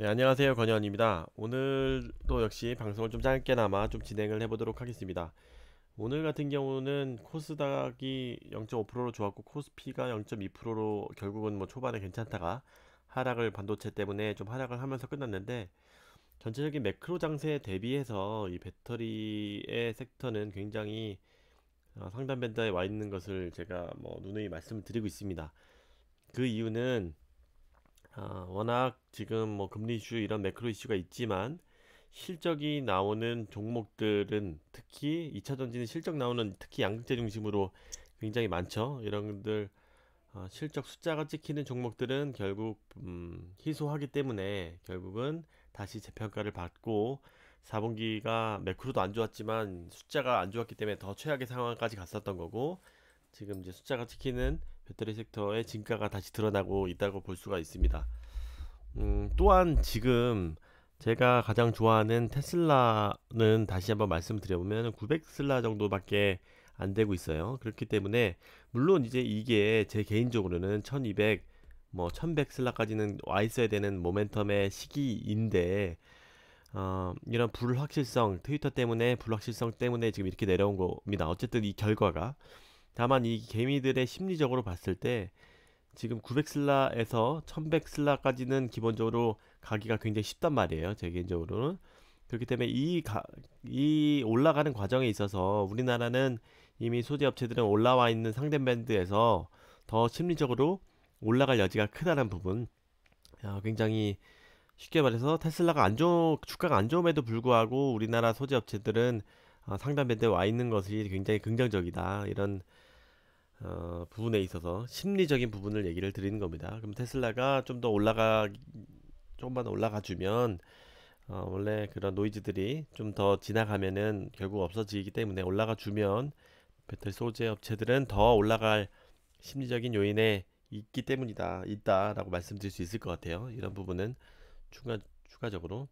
네, 안녕하세요. 권현입니다. 오늘도 역시 방송을 좀 짧게나마 좀 진행을 해보도록 하겠습니다. 오늘 같은 경우는 코스닥이 0.5%로 좋았고 코스피가 0.2%로 결국은 뭐 초반에 괜찮다가 하락을 반도체 때문에 좀 하락을 하면서 끝났는데 전체적인 매크로 장세에 대비해서 이 배터리의 섹터는 굉장히 어, 상단 밴드에 와 있는 것을 제가 뭐 누누이 말씀 드리고 있습니다. 그 이유는 어, 워낙 지금 뭐 금리 이슈 이런 매크로 이슈가 있지만 실적이 나오는 종목들은 특히 2차 전지는 실적 나오는 특히 양극재 중심으로 굉장히 많죠. 이런 분들 어, 실적 숫자가 찍히는 종목들은 결국 음, 희소하기 때문에 결국은 다시 재평가를 받고 4분기가 매크로도 안 좋았지만 숫자가 안 좋았기 때문에 더 최악의 상황까지 갔었던 거고 지금 이제 숫자가 찍히는 배터리 섹터의 진가가 다시 드러나고 있다고 볼 수가 있습니다. 음, 또한 지금 제가 가장 좋아하는 테슬라는 다시 한번 말씀드려보면 900슬라 정도밖에 안 되고 있어요. 그렇기 때문에 물론 이제 이게 제 개인적으로는 1200, 뭐 1100슬라까지는 와 있어야 되는 모멘텀의 시기인데 어, 이런 불확실성, 트위터 때문에 불확실성 때문에 지금 이렇게 내려온 겁니다. 어쨌든 이 결과가 다만 이 개미들의 심리적으로 봤을 때 지금 900슬라에서 1100슬라까지는 기본적으로 가기가 굉장히 쉽단 말이에요. 제 개인적으로는. 그렇기 때문에 이, 가, 이 올라가는 과정에 있어서 우리나라는 이미 소재 업체들은 올라와 있는 상대 밴드에서 더 심리적으로 올라갈 여지가 크다는 부분 야, 아, 굉장히 쉽게 말해서 테슬라가 안 좋, 주가가 안 좋음에도 불구하고 우리나라 소재 업체들은 아, 상단 밴드에 와 있는 것이 굉장히 긍정적이다 이런 어, 부분에 있어서 심리적인 부분을 얘기를 드리는 겁니다. 그럼 테슬라가 좀 더 올라가 조금만 올라가 주면 어, 원래 그런 노이즈들이 좀 더 지나가면은 결국 없어지기 때문에 올라가 주면 배터리 소재 업체들은 더 올라갈 심리적인 요인에 있기 때문이다 있다라고 말씀드릴 수 있을 것 같아요. 이런 부분은 추가 추가적으로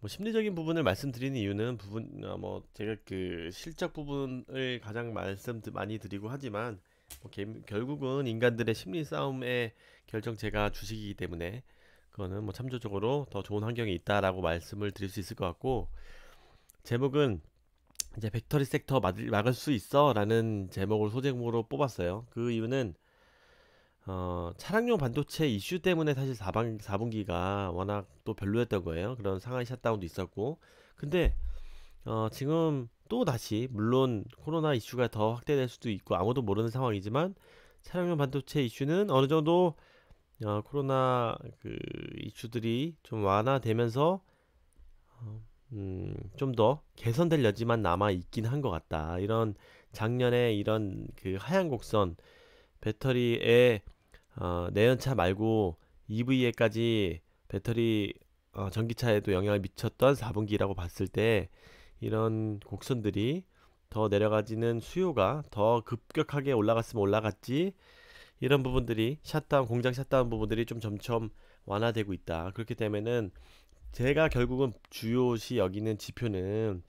뭐 심리적인 부분을 말씀드리는 이유는 부분 어, 뭐 제가 그 실적 부분을 가장 말씀 많이 드리고 하지만 뭐 게, 결국은 인간들의 심리 싸움의 결정체가 주식이기 때문에 그거는 뭐 참조적으로 더 좋은 환경이 있다라고 말씀을 드릴 수 있을 것 같고 제목은 이제 배터리 섹터 막을 수 있어라는 제목을 소제목으로 뽑았어요. 그 이유는 어, 차량용 반도체 이슈 때문에 사실 4방, 4분기가 워낙 또 별로였던 거예요. 그런 상하이 샷다운도 있었고. 근데, 어, 지금 또 다시, 물론 코로나 이슈가 더 확대될 수도 있고 아무도 모르는 상황이지만 차량용 반도체 이슈는 어느 정도 어, 코로나 그 이슈들이 좀 완화되면서 어, 음, 좀 더 개선될 여지만 남아 있긴 한것 같다. 이런 작년에 이런 그 하얀 곡선 배터리에 어, 내연차 말고 EV에까지 배터리 어, 전기차에도 영향을 미쳤던 4분기라고 봤을 때 이런 곡선들이 더 내려가지는 수요가 더 급격하게 올라갔으면 올라갔지 이런 부분들이 샷다운 공장 샷다운 부분들이 좀 점점 완화되고 있다 그렇기 때문에는 제가 결국은 주요시 여기는 지표는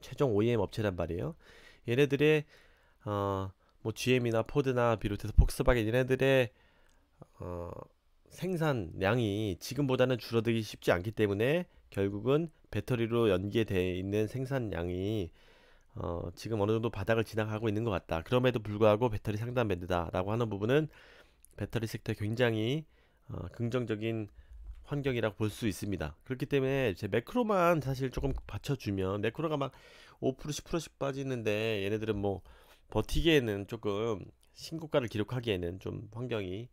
최종 OEM 업체란 말이에요 얘네들의 어뭐 GM이나 포드나 비롯해서 폭스바겐 얘네들의 어, 생산량이 지금보다는 줄어들기 쉽지 않기 때문에 결국은 배터리로 연계되어 있는 생산량이 어, 지금 어느 정도 바닥을 지나가고 있는 것 같다. 그럼에도 불구하고 배터리 상단 밴드다라고 하는 부분은 배터리 섹터에 굉장히 어, 긍정적인 환경이라고 볼 수 있습니다. 그렇기 때문에 제 매크로만 사실 조금 받쳐주면 매크로가 막5% 10%씩 빠지는데 얘네들은 뭐 버티기에는 조금 신고가를 기록하기에는 좀 환경이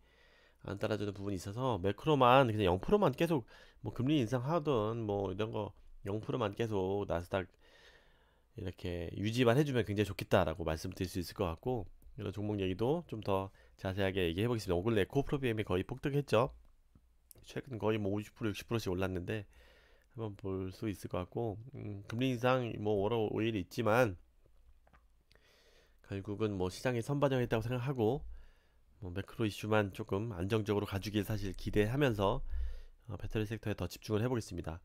안 따라주는 부분이 있어서 매크로만 그냥 0%만 계속 뭐 금리 인상하던 뭐 이런 거 0%만 계속 나스닥 이렇게 유지만 해주면 굉장히 좋겠다라고 말씀드릴 수 있을 것 같고 이런 종목 얘기도 좀 더 자세하게 얘기해 보겠습니다. 오글 에코 프로비엠이 거의 폭등했죠. 최근 거의 뭐 50% 60%씩 올랐는데 한번 볼 수 있을 것 같고 음, 금리 인상 뭐 월화 5일 이 있지만 결국은 뭐 시장이 선반영했다고 생각하고 뭐 매크로 이슈만 조금 안정적으로 가주길 사실 기대하면서 어, 배터리 섹터에 더 집중을 해보겠습니다.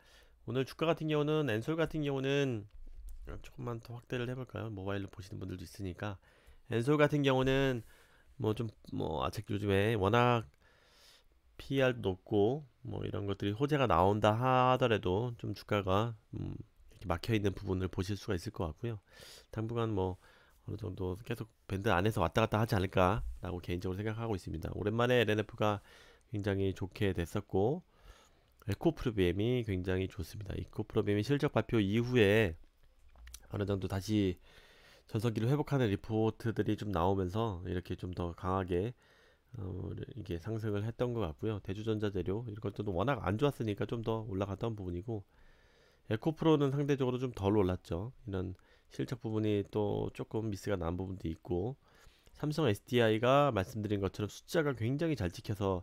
오늘 주가 같은 경우는 엔솔 같은 경우는 어, 조금만 더 확대를 해볼까요? 모바일로 보시는 분들도 있으니까 엔솔 같은 경우는 뭐 좀 뭐 아직 요즘에 워낙 PR도 높고 뭐 이런 것들이 호재가 나온다 하더라도 좀 주가가 음, 막혀 있는 부분을 보실 수가 있을 것 같고요. 당분간 뭐 어느 정도 계속 밴드 안에서 왔다 갔다 하지 않을까라고 개인적으로 생각하고 있습니다. 오랜만에 LNF가 굉장히 좋게 됐었고 에코 프로비엠이 굉장히 좋습니다. 에코 프로비엠이 실적 발표 이후에 어느 정도 다시 전성기를 회복하는 리포트들이 좀 나오면서 이렇게 좀 더 강하게 어, 이게 상승을 했던 것 같고요. 대주전자재료 이런 것들도 워낙 안 좋았으니까 좀 더 올라갔던 부분이고 에코프로는 상대적으로 좀 덜 올랐죠. 이런 실적 부분이 또 조금 미스가 난 부분도 있고 삼성 SDI가 말씀드린 것처럼 숫자가 굉장히 잘 찍혀서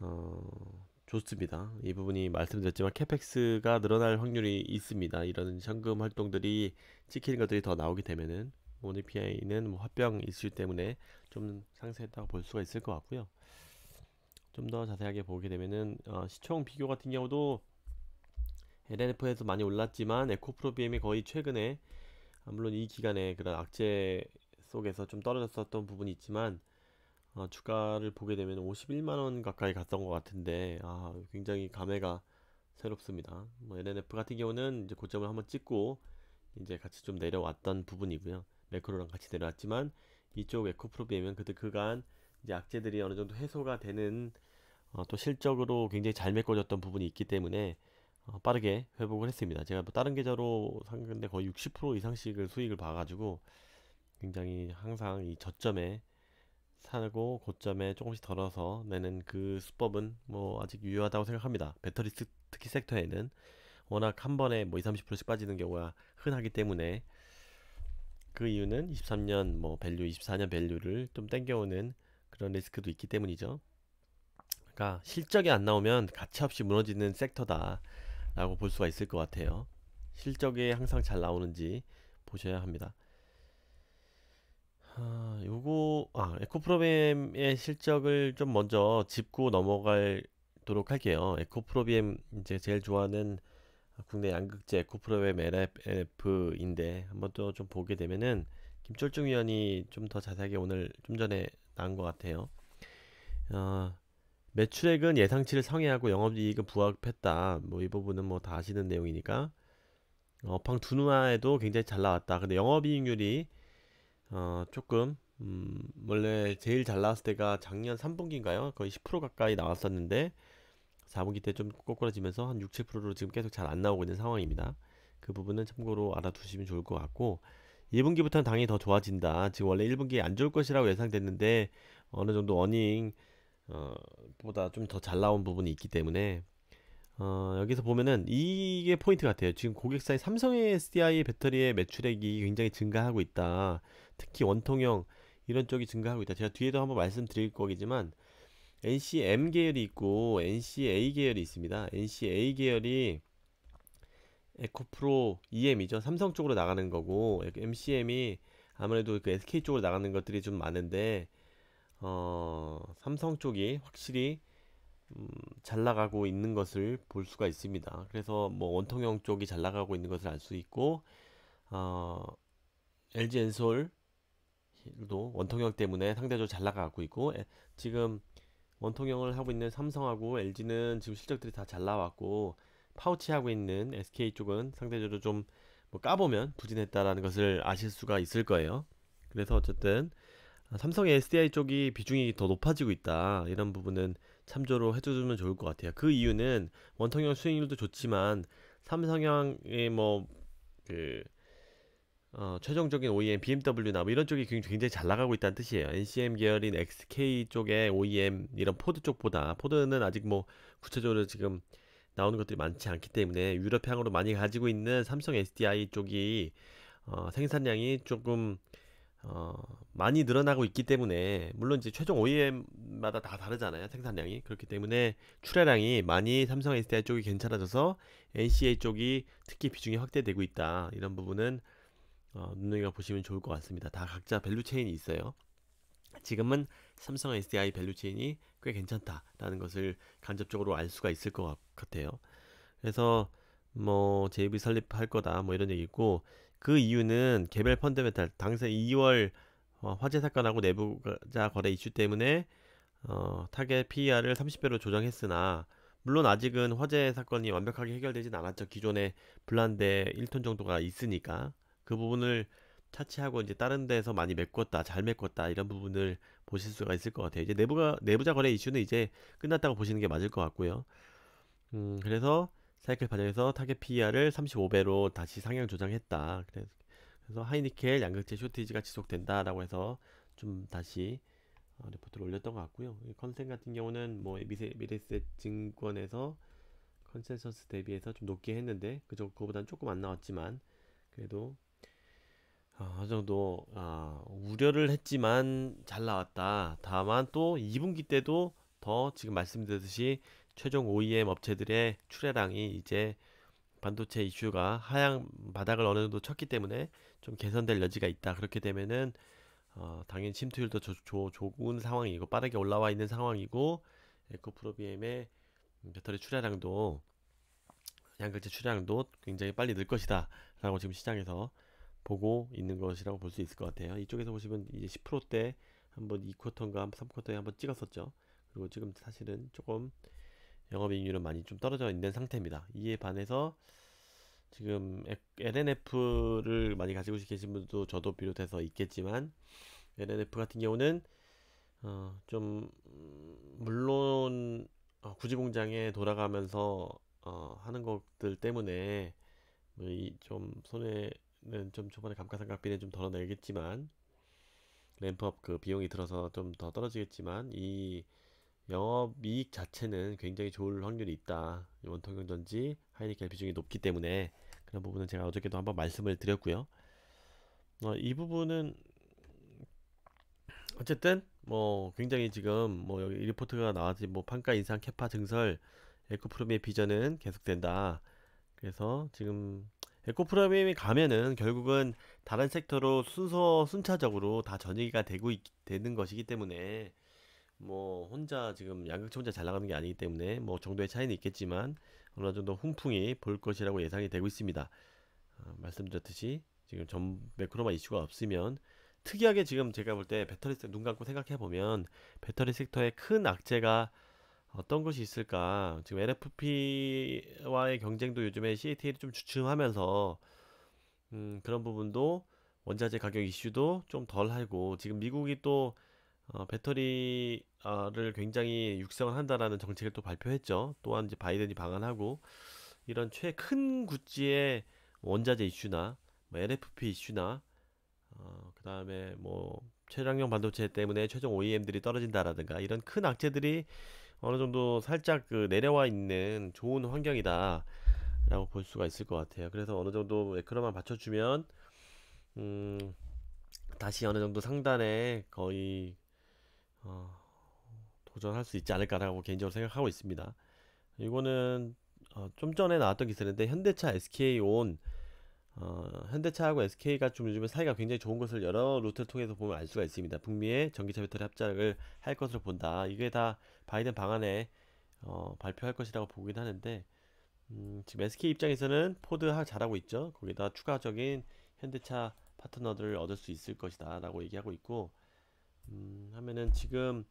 어, 좋습니다. 이 부분이 말씀드렸지만 캐펙스가 늘어날 확률이 있습니다. 이런 현금 활동들이 찍히는 것들이 더 나오게 되면은 오늘 PI는 뭐 화병 이슈 때문에 좀 상세했다고 볼 수가 있을 것 같고요. 좀 더 자세하게 보게 되면은 어, 시총 비교 같은 경우도 LNF에서 많이 올랐지만 에코프로 비엠이 거의 최근에 아, 물론 이 기간에 그런 악재 속에서 좀 떨어졌었던 부분이 있지만 어, 주가를 보게 되면 51만 원 가까이 갔던 것 같은데 아, 굉장히 감회가 새롭습니다. 뭐 NNF 같은 경우는 이제 고점을 한번 찍고 이제 같이 좀 내려왔던 부분이고요. 매크로랑 같이 내려왔지만 이쪽 에코프로비에면 그때 그간 이제 악재들이 어느 정도 해소가 되는 어, 또 실적으로 굉장히 잘 메꿔졌던 부분이 있기 때문에 어, 빠르게 회복을 했습니다. 제가 뭐 다른 계좌로 산 건데 거의 60% 이상씩을 수익을 봐가지고 굉장히 항상 이 저점에 사고 고점에 조금씩 덜어서 내는 그 수법은 뭐 아직 유효하다고 생각합니다. 배터리 특히 섹터에는 워낙 한 번에 뭐 20, 30%씩 빠지는 경우가 흔하기 때문에 그 이유는 23년 뭐 밸류, 24년 밸류를 좀 땡겨오는 그런 리스크도 있기 때문이죠. 그러니까 실적이 안 나오면 가치없이 무너지는 섹터다. 라고 볼 수가 있을 것 같아요 실적이 항상 잘 나오는지 보셔야 합니다 아, 요거 아 에코프로비엠의 실적을 좀 먼저 짚고 넘어갈도록 할게요 에코프로비엠 이제 제일 좋아하는 국내 양극재 에코프로비엠 LF인데 한번 또 좀 보게 되면은 김철중 위원이 좀 더 자세하게 오늘 좀 전에 나온 것 같아요 어, 매출액은 예상치를 상회하고 영업이익은 부합했다. 뭐 이 부분은 뭐 다 아시는 내용이니까 어팡 두누아에도 굉장히 잘 나왔다. 근데 영업이익률이 어 조금 음 원래 제일 잘 나왔을 때가 작년 3분기인가요? 거의 10% 가까이 나왔었는데 4분기 때좀 꼬꾸라지면서 한 6, 7%로 지금 계속 잘 안 나오고 있는 상황입니다. 그 부분은 참고로 알아두시면 좋을 것 같고 2분기부터는 당연히 더 좋아진다. 지금 원래 1분기 에안 좋을 것이라고 예상됐는데 어느 정도 어닝 어, 보다 좀 더 잘 나온 부분이 있기 때문에 어, 여기서 보면은 이게 포인트 같아요. 지금 고객사의 삼성의 SDI 배터리의 매출액이 굉장히 증가하고 있다. 특히 원통형 이런 쪽이 증가하고 있다. 제가 뒤에도 한번 말씀드릴 거겠지만 NCM 계열이 있고 NCA 계열이 있습니다. NCA 계열이 에코프로 EM이죠. 삼성 쪽으로 나가는 거고 MCM이 아무래도 그 SK 쪽으로 나가는 것들이 좀 많은데 어, 삼성 쪽이 확실히 음, 잘 나가고 있는 것을 볼 수가 있습니다. 그래서 뭐 원통형 쪽이 잘 나가고 있는 것을 알 수 있고 어, LG 엔솔도 원통형 때문에 상대적으로 잘 나가고 있고 에, 지금 원통형을 하고 있는 삼성하고 LG는 지금 실적들이 다 잘 나왔고 파우치 하고 있는 SK 쪽은 상대적으로 좀뭐 까보면 부진했다라는 것을 아실 수가 있을 거예요. 그래서 어쨌든 삼성 SDI 쪽이 비중이 더 높아지고 있다. 이런 부분은 참조로 해주면 좋을 것 같아요. 그 이유는 원통형 수익률도 좋지만 삼성형의 뭐그 어, 최종적인 OEM BMW나 뭐 이런 쪽이 굉장히 잘 나가고 있다는 뜻이에요. NCM 계열인 XK 쪽의 OEM 이런 포드 쪽보다 포드는 아직 뭐 구체적으로 지금 나오는 것들이 많지 않기 때문에 유럽향으로 많이 가지고 있는 삼성 SDI 쪽이 어, 생산량이 조금 어, 많이 늘어나고 있기 때문에 물론 이제 최종 OEM마다 다 다르잖아요 생산량이 그렇기 때문에 출하량이 많이 삼성 SDI 쪽이 괜찮아져서 NCA 쪽이 특히 비중이 확대되고 있다 이런 부분은 어, 눈여겨 보시면 좋을 것 같습니다 다 각자 밸류 체인이 있어요 지금은 삼성 SDI 밸류 체인이 꽤 괜찮다라는 것을 간접적으로 알 수가 있을 것 같아요 그래서 뭐 JV 설립할 거다 뭐 이런 얘기고 그 이유는 개별 펀드멘탈 당시 2월 어, 화재 사건하고 내부자 거래 이슈 때문에 어, 타겟 PER을 30배로 조정했으나 물론 아직은 화재 사건이 완벽하게 해결되진 않았죠. 기존에 블란데 1톤 정도가 있으니까 그 부분을 차치하고 이제 다른 데서 많이 메꿨다, 잘 메꿨다 이런 부분을 보실 수가 있을 것 같아요. 이제 내부가 내부자 거래 이슈는 이제 끝났다고 보시는 게 맞을 것 같고요. 음, 그래서 사이클 파장에서 타겟 PER을 35배로 다시 상향 조정했다. 그래서, 하이니켈 양극재 쇼티지가 지속된다라고 해서 좀 다시 어, 리포트를 올렸던 것 같고요. 컨센 같은 경우는 뭐 미세, 미래세 증권에서 컨센서스 대비해서 좀 높게 했는데 그저 그거보단 조금 안 나왔지만 그래도 어, 어느 정도 어, 우려를 했지만 잘 나왔다. 다만 또 2분기 때도 더 지금 말씀드렸듯이 최종 OEM 업체들의 출하량이 이제 반도체 이슈가 하향 바닥을 어느 정도 쳤기 때문에 좀 개선될 여지가 있다. 그렇게 되면은 어, 당연히 침투율도 조, 조, 좋은 상황이고 빠르게 올라와 있는 상황이고 에코프로비엠의 배터리 출하량도 양극재 출하량도 굉장히 빨리 늘 것이다라고 지금 시장에서 보고 있는 것이라고 볼 수 있을 것 같아요. 이쪽에서 보시면 이제 10%대 한번 2쿼터인가 3쿼터에 한번 찍었었죠. 그리고 지금 사실은 조금 영업이익률은 많이 좀 떨어져 있는 상태입니다. 이에 반해서 지금 LNF를 많이 가지고 계신 분도 저도 비롯해서 있겠지만 LNF 같은 경우는 어, 좀 음, 물론 어, 구지 공장에 돌아가면서 어, 하는 것들 때문에 뭐 이좀 손해는 좀 초반에 감가상각비는 좀 덜어내겠지만 램프업 그 비용이 들어서 좀 더 떨어지겠지만 이 영업이익 자체는 굉장히 좋을 확률이 있다. 원통형전지 하이니켈 비중이 높기 때문에 그런 부분은 제가 어저께도 한번 말씀을 드렸고요. 어, 이 부분은 어쨌든 뭐 굉장히 지금 뭐 여기 리포트가 나왔지 뭐 판가 인상 캐파 증설 에코프로미의 비전은 계속된다. 그래서 지금 에코프로미이 가면은 결국은 다른 섹터로 순서 순차적으로 다 전이가 되고 있, 되는 것이기 때문에 뭐 혼자 지금 양극재 혼자 잘 나가는 게 아니기 때문에 뭐 정도의 차이는 있겠지만 어느 정도 훈풍이 볼 것이라고 예상이 되고 있습니다. 어, 말씀드렸듯이 지금 전 매크로마 이슈가 없으면 특이하게 지금 제가 볼 때 배터리 눈 감고 생각해 보면 배터리 섹터에 큰 악재가 어떤 것이 있을까? 지금 LFP와의 경쟁도 요즘에 CATL이 좀 주춤하면서 음, 그런 부분도 원자재 가격 이슈도 좀 덜하고 지금 미국이 또 어, 배터리 를 굉장히 육성을 한다라는 정책을 또 발표했죠. 또한 이제 바이든이 방한하고 이런 최큰 구찌의 원자재 이슈나 뭐 LFP 이슈나 어, 그다음에 뭐 최장용 반도체 때문에 최종 OEM들이 떨어진다라든가 이런 큰 악재들이 어느 정도 살짝 그 내려와 있는 좋은 환경이다라고 볼 수가 있을 것 같아요. 그래서 어느 정도 에크로만 받쳐주면 음, 다시 어느 정도 상단에 거의 어, 도전할 수 있지 않을까라고 개인적으로 생각하고 있습니다. 이거는 어, 좀 전에 나왔던 기사인데 현대차 SK 온 어, 현대차하고 SK가 좀 요즘에 사이가 굉장히 좋은 것을 여러 루트를 통해서 보면 알 수가 있습니다. 북미의 전기차 배터리 합작을 할 것으로 본다. 이게 다 바이든 방안에 어, 발표할 것이라고 보긴 하는데 음, 지금 SK 입장에서는 포드 잘하고 있죠. 거기다 추가적인 현대차 파트너들을 얻을 수 있을 것이다라고 얘기하고 있고 음, 하면은 지금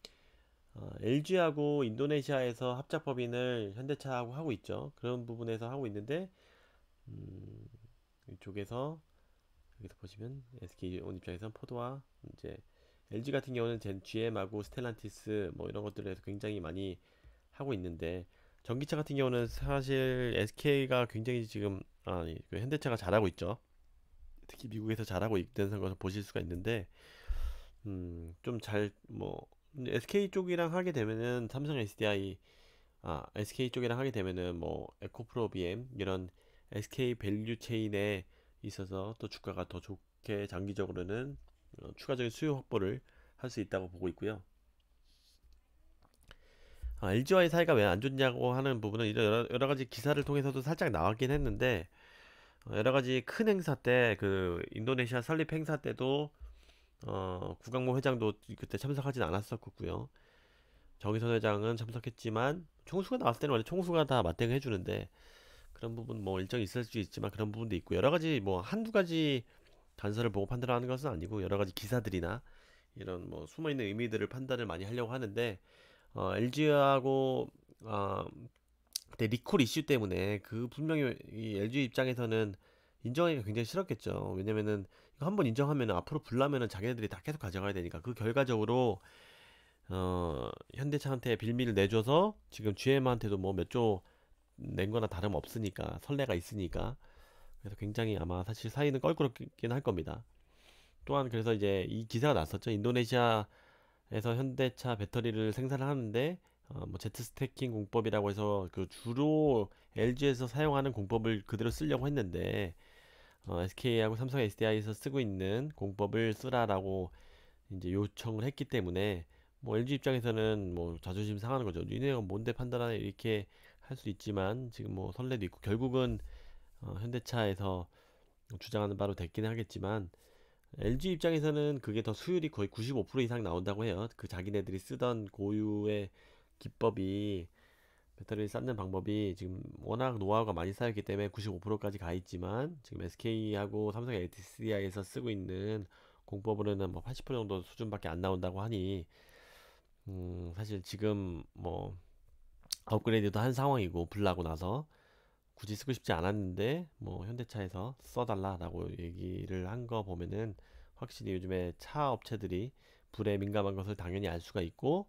어, LG하고 인도네시아에서 합작법인을 현대차하고 하고 있죠. 그런 부분에서 하고 있는데 음, 이쪽에서 여기서 보시면 SK 온 입장에선 포도와 이제 LG 같은 경우는 젠 GM하고 스텔란티스 뭐 이런 것들에서 대해 굉장히 많이 하고 있는데 전기차 같은 경우는 사실 SK가 굉장히 지금 아니 그 현대차가 잘하고 있죠. 특히 미국에서 잘하고 있다는 것을 보실 수가 있는데 음, 좀잘뭐 SK 쪽이랑 하게 되면은 삼성 SDI 아 SK 쪽이랑 하게 되면은 뭐 에코프로 BM 이런 SK 밸류 체인에 있어서 또 주가가 더 좋게 장기적으로는 어, 추가적인 수요 확보를 할 수 있다고 보고 있고요. 아, LG와의 사이가 왜 안 좋냐고 하는 부분은 이런 여러, 여러 가지 기사를 통해서도 살짝 나왔긴 했는데 어, 여러 가지 큰 행사 때 그 인도네시아 설립 행사 때도 어, 구강모 회장도 그때 참석하진 않았었고요. 정의선 회장은 참석했지만 총수가 나왔을 때는 원래 총수가 다 맞대응해 주는데 그런 부분 뭐 일정이 있을 수 있지만 그런 부분도 있고 여러 가지 뭐 한두 가지 단서를 보고 판단하는 것은 아니고 여러 가지 기사들이나 이런 뭐 숨어 있는 의미들을 판단을 많이 하려고 하는데 어, LG하고 어, 그때 리콜 이슈 때문에 그 분명히 이 LG 입장에서는 인정하기가 굉장히 싫었겠죠. 왜냐면은 한번 인정하면 앞으로 불나면은 자기네들이 다 계속 가져가야 되니까 그 결과적으로 어 현대차한테 빌미를 내줘서 지금 GM한테도 뭐 몇 조 낸거나 다름 없으니까 설레가 있으니까 그래서 굉장히 아마 사실 사이는 껄끄럽긴 할 겁니다. 또한 그래서 이제 이 기사가 났었죠. 인도네시아에서 현대차 배터리를 생산을 하는데 어, 뭐 제트 스태킹 공법이라고 해서 그 주로 LG에서 사용하는 공법을 그대로 쓰려고 했는데 어, SK하고 삼성 SDI에서 쓰고 있는 공법을 쓰라라고 이제 요청을 했기 때문에 뭐 LG 입장에서는 뭐 자존심 상하는 거죠. 니네가 뭔데 판단하냐 이렇게 할 수 있지만 지금 뭐 설레도 있고 결국은 어, 현대차에서 뭐 주장하는 바로 됐긴 하겠지만 LG 입장에서는 그게 더 수율이 거의 95% 이상 나온다고 해요. 그 자기네들이 쓰던 고유의 기법이 배터리를 쌓는 방법이 지금 워낙 노하우가 많이 쌓였기 때문에 95%까지 가 있지만 지금 SK하고 삼성 LTCI에서 쓰고 있는 공법으로는 뭐 80% 정도 수준밖에 안 나온다고 하니 음 사실 지금 뭐 업그레이드도 한 상황이고 불나고 나서 굳이 쓰고 싶지 않았는데 뭐 현대차에서 써달라라고 얘기를 한 거 보면은 확실히 요즘에 차 업체들이 불에 민감한 것을 당연히 알 수가 있고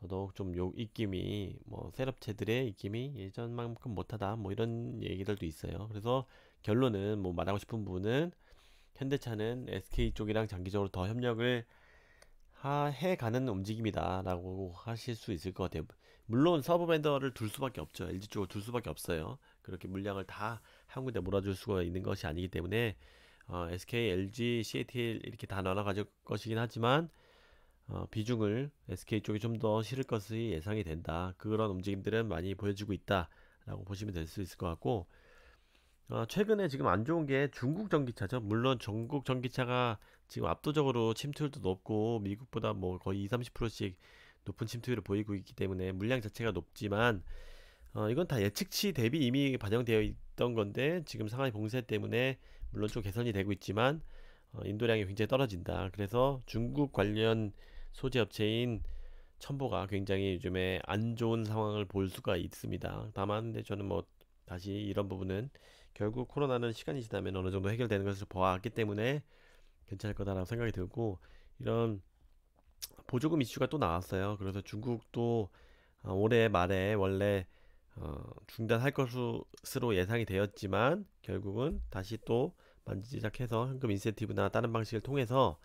더더욱 좀욕 입김이 뭐 셋업체들의 입김이 예전만큼 못하다 뭐 이런 얘기들도 있어요. 그래서 결론은 뭐 말하고 싶은 부분은 현대차는 SK 쪽이랑 장기적으로 더 협력을 하, 해가는 움직임이다라고 하실 수 있을 것 같아요. 물론 서브 벤더를 둘 수밖에 없죠. LG 쪽을 둘 수밖에 없어요. 그렇게 물량을 다 한 군데 몰아줄 수가 있는 것이 아니기 때문에 어, SK, LG, CATL 이렇게 다 나눠 가질 것이긴 하지만 어, 비중을 SK 쪽이 좀 더 실을 것이 예상이 된다. 그런 움직임들은 많이 보여지고 있다라고 보시면 될 수 있을 것 같고 어, 최근에 지금 안 좋은 게 중국 전기차죠. 물론 전국 전기차가 지금 압도적으로 침투율도 높고 미국보다 뭐 거의 2, 30%씩 높은 침투율을 보이고 있기 때문에 물량 자체가 높지만 어, 이건 다 예측치 대비 이미 반영되어 있던 건데 지금 상하이 봉쇄 때문에 물론 좀 개선이 되고 있지만 어, 인도량이 굉장히 떨어진다. 그래서 중국 관련 소재 업체인 첨보가 굉장히 요즘에 안 좋은 상황을 볼 수가 있습니다. 다만 근데 저는 뭐 다시 이런 부분은 결국 코로나는 시간이 지나면 어느 정도 해결되는 것을 보았기 때문에 괜찮을 거다라고 생각이 들고 이런 보조금 이슈가 또 나왔어요. 그래서 중국도 아, 올해 말에 원래 어, 중단할 것으로 예상이 되었지만 결국은 다시 또 만지작해서 현금 인센티브나 다른 방식을 통해서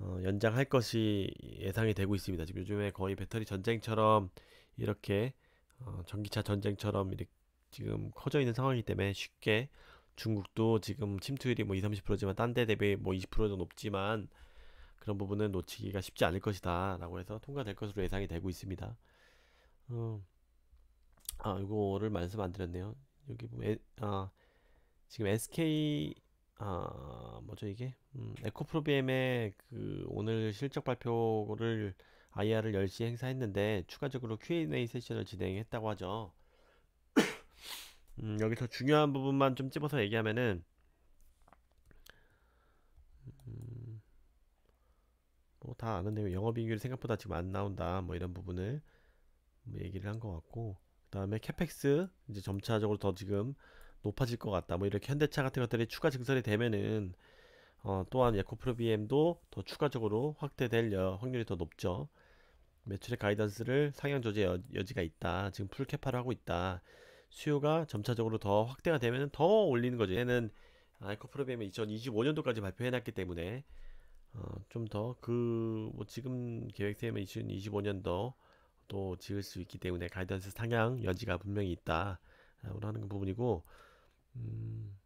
어, 연장할 것이 예상이 되고 있습니다. 지금 요즘에 거의 배터리 전쟁처럼 이렇게 어, 전기차 전쟁처럼 이렇게 지금 커져 있는 상황이기 때문에 쉽게 중국도 지금 침투율이 뭐 20, 30%지만 딴데 대비 뭐20%도 높지만 그런 부분은 놓치기가 쉽지 않을 것이다 라고 해서 통과될 것으로 예상이 되고 있습니다. 어, 아, 이거를 말씀 안 드렸네요. 여기 뭐, 에, 아, 지금 SK 아 뭐죠 이게 음, 에코프로비엠의 그 오늘 실적 발표를 IR을 10시 행사했는데 추가적으로 Q&A 세션을 진행했다고 하죠. 음, 여기서 중요한 부분만 좀 찝어서 얘기하면은 음, 뭐다 아는데 영업이익률 생각보다 지금 안 나온다 뭐 이런 부분을 뭐 얘기를 한 것 같고 그 다음에 캐펙스 이제 점차적으로 더 지금 높아질 것 같다. 뭐 이렇게 현대차 같은 것들이 추가 증설이 되면은 어, 또한 에코프로 BM도 더 추가적으로 확대될 확률이 더 높죠. 매출의 가이던스를 상향 조제 여, 여지가 있다. 지금 풀 캐파를 하고 있다. 수요가 점차적으로 더 확대가 되면 더 올리는 거죠. 얘는 에코프로 아, BM이 2025년도까지 발표해놨기 때문에 어, 좀 더 그 뭐 지금 계획되면 2025년도 또 지을 수 있기 때문에 가이던스 상향 여지가 분명히 있다. 라고 아, 하는 그 부분이고 음,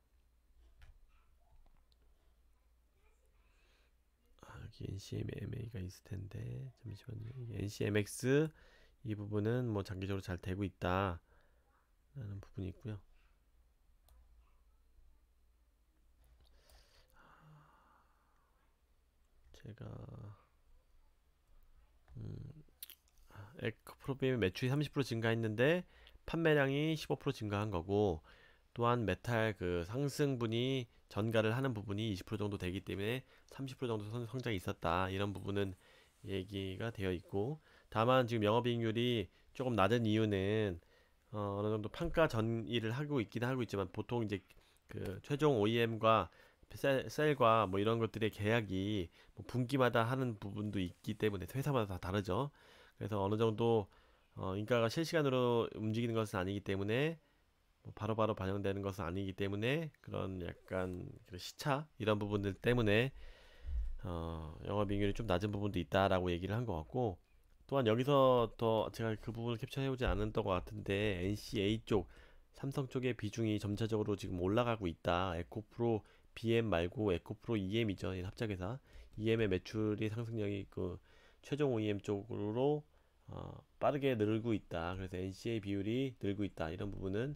아, 여기 NCMA가 m 있을 텐데 잠시만요. NCMX 이 부분은 뭐 장기적으로 잘 되고 있다라는 부분이 있고요. 제가 음, 에코 아, 프로비 매출이 30% 증가했는데 판매량이 15% 증가한 거고 또한 메탈 그 상승분이 전가를 하는 부분이 20% 정도 되기 때문에 30% 정도 성장이 있었다. 이런 부분은 얘기가 되어 있고 다만 지금 영업이익률이 조금 낮은 이유는 어, 어느 정도 판가 전일을 하고 있기는 하고 있지만 보통 이제 그 최종 OEM과 셀, 과뭐 이런 것들의 계약이 뭐 분기마다 하는 부분도 있기 때문에 회사마다 다 다르죠. 그래서 어느 정도 어, 인가가 실시간으로 움직이는 것은 아니기 때문에 뭐 바로바로 반영되는 것은 아니기 때문에 그런 약간 그 시차 이런 부분들 때문에 어, 영업 이익률이 좀 낮은 부분도 있다라고 얘기를 한 것 같고 또한 여기서 더 제가 그 부분을 캡처해오지 않았던 것 같은데 NCA 쪽 삼성 쪽의 비중이 점차적으로 지금 올라가고 있다. 에코프로 BM 말고 에코프로 EM이죠. 합작회사 EM의 매출이 상승력이 그 최종 OEM 쪽으로 어, 빠르게 늘고 있다. 그래서 NCA 비율이 늘고 있다. 이런 부분은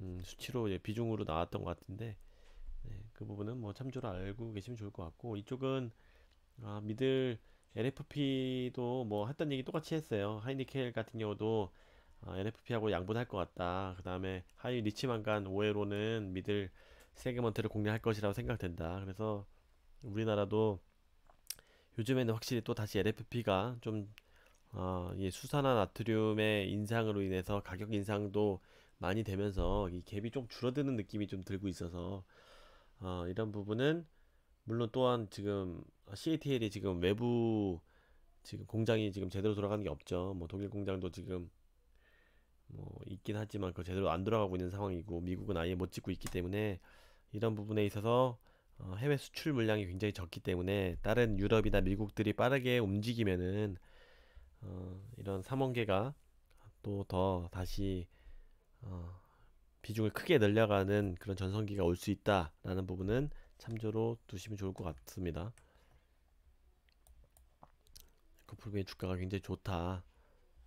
음, 수치로 이 비중으로 나왔던 것 같은데 네, 그 부분은 뭐 참조로 알고 계시면 좋을 것 같고 이쪽은 아, 미들 NFP도 뭐 했던 얘기 똑같이 했어요. 하이니켈 같은 경우도 아, NFP하고 양분할 것 같다. 그 다음에 하이 리치만간 5회로는 미들 세그먼트를 공략할 것이라고 생각된다. 그래서 우리나라도 요즘에는 확실히 또 다시 LFP가 좀 어, 예, 수산화 나트륨의 인상으로 인해서 가격 인상도 많이 되면서 이 갭이 좀 줄어드는 느낌이 좀 들고 있어서 어, 이런 부분은 물론 또한 지금 CATL이 지금 외부 지금 공장이 지금 제대로 돌아가는 게 없죠. 뭐 독일 공장도 지금 뭐 있긴 하지만 그 제대로 안 돌아가고 있는 상황이고 미국은 아예 못 짓고 있기 때문에 이런 부분에 있어서 어, 해외 수출 물량이 굉장히 적기 때문에 다른 유럽이나 미국들이 빠르게 움직이면은 어, 이런 삼원계가 또 더 다시 어, 비중을 크게 늘려가는 그런 전성기가 올 수 있다라는 부분은 참조로 두시면 좋을 것 같습니다. 코프로의 그 주가가 굉장히 좋다.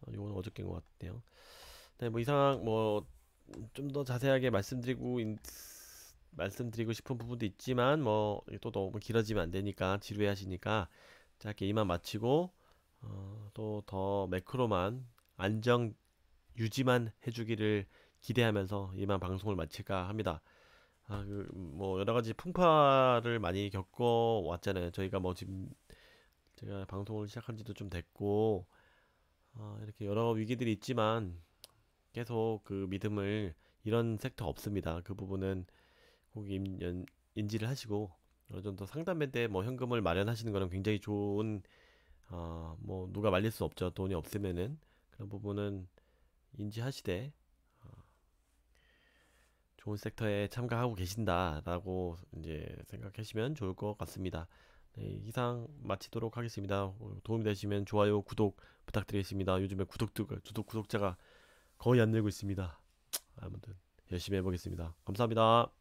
어, 이건 어저께인 것 같네요. 네, 뭐 이상 뭐 좀 더 자세하게 말씀드리고 있... 말씀드리고 싶은 부분도 있지만 뭐 또 너무 길어지면 안 되니까 지루해하시니까 짧게 이만 마치고 어, 또 더 매크로만 안정 유지만 해주기를 기대하면서 이만 방송을 마칠까 합니다. 아, 그, 뭐 여러 가지 풍파를 많이 겪어 왔잖아요. 저희가 뭐 지금 제가 방송을 시작한 지도 좀 됐고 어, 이렇게 여러 위기들이 있지만 계속 그 믿음을 이런 섹터 없습니다. 그 부분은 꼭 인, 인지를 하시고 어느 정도 상담에 대뭐 현금을 마련하시는 거는 굉장히 좋은 어, 뭐 누가 말릴 수 없죠. 돈이 없으면은 그런 부분은 인지하시되 좋은 섹터에 참가하고 계신다라고 이제 생각하시면 좋을 것 같습니다. 네, 이상 마치도록 하겠습니다. 어, 도움이 되시면 좋아요, 구독 부탁드리겠습니다. 요즘에 구독자 구독, 구독자가 거의 안 늘고 있습니다. 아무튼 열심히 해보겠습니다. 감사합니다.